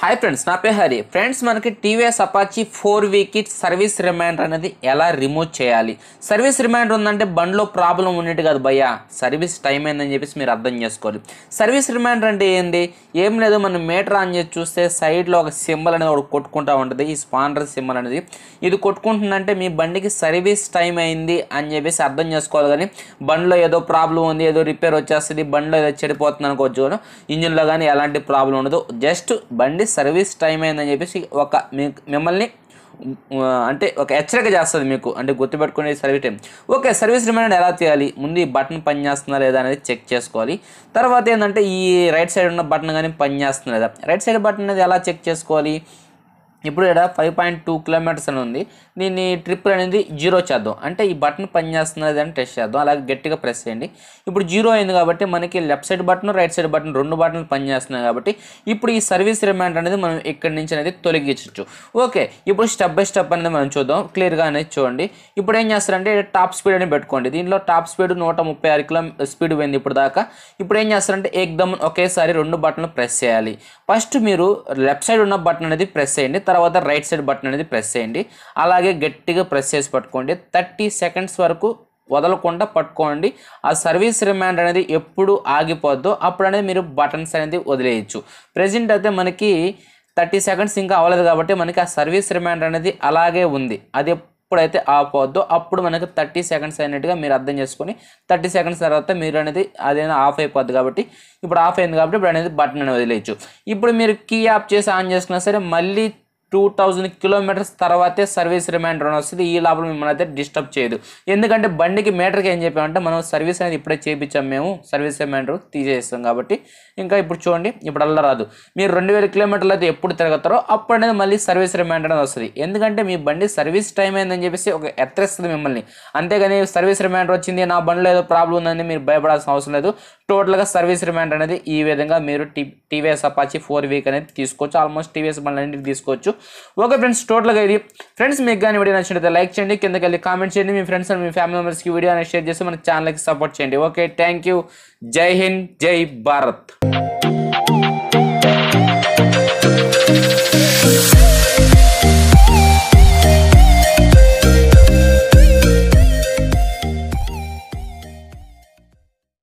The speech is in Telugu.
హాయ్ ఫ్రెండ్స్ నా పేరు హరి ఫ్రెండ్స్ మనకి టీవీఎస్ అపాచీ ఫోర్ వీకిట్ సర్వీస్ రిమైండర్ అనేది ఎలా రిమూవ్ చేయాలి సర్వీస్ రిమైండర్ ఉందంటే బండ్లో ప్రాబ్లం ఉన్నట్టు కాదు భయ్యా సర్వీస్ టైం అయిందని చెప్పేసి మీరు అర్థం చేసుకోవాలి సర్వీస్ రిమైండర్ అంటే ఏంది ఏం లేదు మనం మీటర్ ఆన్ చేసి చూస్తే సైడ్లో ఒక సింబల్ అనేది ఒకటి కొట్టుకుంటూ ఉంటుంది ఈ స్పాండర్ సింబల్ అనేది ఇది కొట్టుకుంటుందంటే మీ బండికి సర్వీస్ టైం అయింది అని చెప్పేసి అర్థం చేసుకోవాలి కానీ బండ్లో ఏదో ప్రాబ్లం ఉంది ఏదో రిపేర్ వచ్చేస్తుంది బండ్లో ఏదో చెడిపోతుంది అనుకోవచ్చు ఇంజిన్లో కానీ ఎలాంటి ప్రాబ్లం ఉండదు జస్ట్ బండి ఆల్రెడీ సర్వీస్ టైం అయిందని చెప్పేసి ఒక మిమ్మల్ని అంటే ఒక హెచ్చరిక చేస్తుంది మీకు అంటే గుర్తుపెట్టుకునే service time okay service reminder ఎలా చేయాలి ముందు ఈ బటన్ పనిచేస్తుందా లేదా అనేది చెక్ చేసుకోవాలి తర్వాత ఏంటంటే ఈ రైట్ సైడ్ ఉన్న బటన్ కానీ పనిచేస్తుందా లేదా రైట్ సైడ్ బటన్ అనేది ఎలా చెక్ చేసుకోవాలి ఇప్పుడు ఇక్కడ ఫైవ్ పాయింట్ టూ కిలోమీటర్స్ అని ఉంది దీన్ని ట్రిప్ అనేది జీరో చేద్దాం అంటే ఈ బటన్ పనిచేస్తున్నది అని టెస్ట్ చేద్దాం అలాగే గట్టిగా ప్రెస్ చేయండి ఇప్పుడు జీరో అయింది కాబట్టి మనకి left side button right side button రెండు బటన్లు పనిచేస్తున్నాయి కాబట్టి ఇప్పుడు ఈ సర్వీస్ రిమాండ్ అనేది మనం ఇక్కడి నుంచి అనేది తొలగించవచ్చు ఓకే ఇప్పుడు స్టెప్ బై స్టెప్ అనేది మనం చూద్దాం క్లియర్గా అనేది చూడండి ఇప్పుడు ఏం చేస్తారంటే టాప్ స్పీడ్ అని పెట్టుకోండి దీంట్లో టాప్ స్పీడ్ నూట ముప్పై ఆరు కిలో స్పీడ్ పోయింది ఇప్పుడు దాకా ఇప్పుడు ఏం చేస్తారంటే ఏకదమ్ ఒకేసారి రెండు బటన్లు ప్రెస్ చేయాలి ఫస్ట్ మీరు లెఫ్ట్ సైడ్ ఉన్న బటన్ అనేది ప్రెస్ చేయండి తర్వాత రైట్ సైడ్ బటన్ అనేది ప్రెస్ చేయండి అలాగే గట్టిగా ప్రెస్ చేసి పట్టుకోండి థర్టీ సెకండ్స్ వరకు వదలకుండా పట్టుకోండి ఆ సర్వీస్ రిమాండ్ అనేది ఎప్పుడు ఆగిపోద్దో అప్పుడు అనేది మీరు బటన్స్ అనేది వదిలేయచ్చు ప్రజెంట్ అయితే మనకి థర్టీ సెకండ్స్ ఇంకా అవ్వలేదు కాబట్టి మనకి ఆ సర్వీస్ రిమాండ్ అనేది అలాగే ఉంది అది ఎప్పుడైతే ఆపోద్దో అప్పుడు మనకి థర్టీ సెకండ్స్ అయినట్టుగా మీరు అర్థం చేసుకొని థర్టీ సెకండ్స్ తర్వాత మీరు అనేది అదేనా ఆఫ్ అయిపోద్ది కాబట్టి ఇప్పుడు ఆఫ్ అయింది కాబట్టి ఇప్పుడు అనేది బటన్ అనేది వదిలేయచ్చు ఇప్పుడు మీరు కీ ఆఫ్ చేసి ఆన్ చేసుకున్నా సరే మళ్ళీ టూ థౌజండ్ కిలోమీటర్స్ తర్వాతే సర్వీస్ రిమైండర్ అని వస్తుంది ఈ లోపల మిమ్మల్ని అయితే డిస్టర్బ్ చేయదు ఎందుకంటే బండికి మీటర్కి ఏం చెప్పామంటే మనం సర్వీస్ అనేది ఇప్పుడే చేయించాం మేము సర్వీస్ రిమైండర్ తీసేస్తాం కాబట్టి ఇంకా ఇప్పుడు చూడండి ఇప్పుడు అల్లా రాదు మీరు రెండు వేల కిలోమీటర్లు అయితే ఎప్పుడు తిరగతారో అప్పుడు అనేది మళ్ళీ సర్వీస్ రిమైండర్ అనేది వస్తుంది ఎందుకంటే మీ బండి సర్వీస్ టైం అయిందని చెప్పేసి ఒక ఎత్తరేస్తుంది మిమ్మల్ని అంతేగాని సర్వీస్ రిమైండర్ వచ్చింది నా బండిలో ఏదో ప్రాబ్లం ఉందని మీరు భయపడాల్సిన అవసరం లేదు టోటల్గా సర్వీస్ రిమైండర్ అనేది ఈ విధంగా మీరు T TVS Apache four V అనేది తీసుకోవచ్చు ఆల్మోస్ట్ టీవీఎస్ బండ్లు తీసుకోవచ్చు ఓకే ఫ్రెండ్స్ టోటల్గా ఇది ఫ్రెండ్స్ మీకు కానీ వీడియో నచ్చినట్లయితే లైక్ చేయండి కిందకి వెళ్ళి కామెంట్ చేయండి మీ ఫ్రెండ్స్ అండ్ మీ ఫ్యామిలీ మెంబర్స్కి వీడియో అనేది షేర్ చేసి మన ఛానల్కి సపోర్ట్ చేయండి ఓకే థ్యాంక్ యూ జై హింద్ జై భారత్